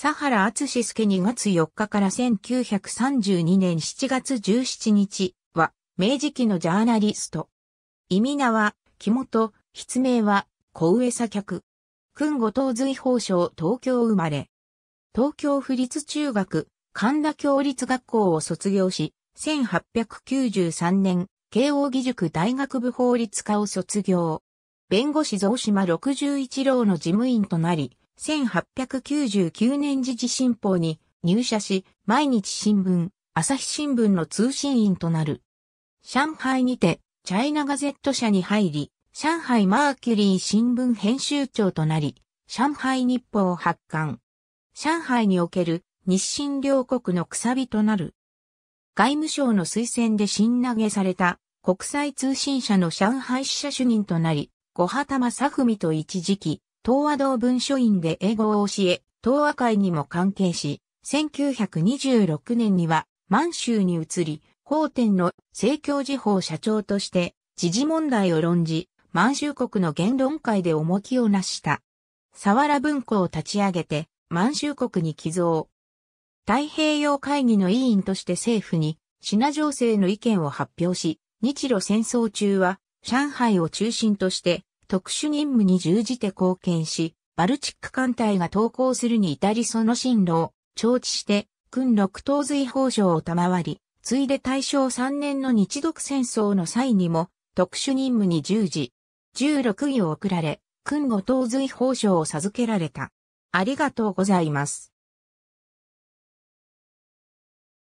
佐原厚志助2月4日から1932年7月17日は、明治期のジャーナリスト。意味名は、木本、筆名は、小上左客。訓後東随法省東京生まれ。東京府立中学、神田教立学校を卒業し、1893年、慶応義塾大学部法律科を卒業。弁護士増島61郎の事務員となり、1899年時事新報に入社し、毎日新聞、朝日新聞の通信員となる。上海にて、チャイナガゼット社に入り、上海マーキュリー新聞編集長となり、上海日報を発刊。上海における日清両国のくさびとなる。外務省の推薦で新投げされた国際通信社の上海支社主任となり、小畑正文と一時期、東和道文書院で英語を教え、東和会にも関係し、1926年には満州に移り、皇天の政教時報社長として、時事問題を論じ、満州国の言論界で重きをなした。佐原文庫を立ち上げて、満州国に寄贈。太平洋会議の委員として政府に、品情勢の意見を発表し、日露戦争中は、上海を中心として、特殊任務に従事て貢献し、バルチック艦隊が投降するに至りその進路を調知して、軍六等随法省を賜り、ついで大正3年の日独戦争の際にも、特殊任務に従事、16位を送られ、軍五等随法省を授けられた。ありがとうございます。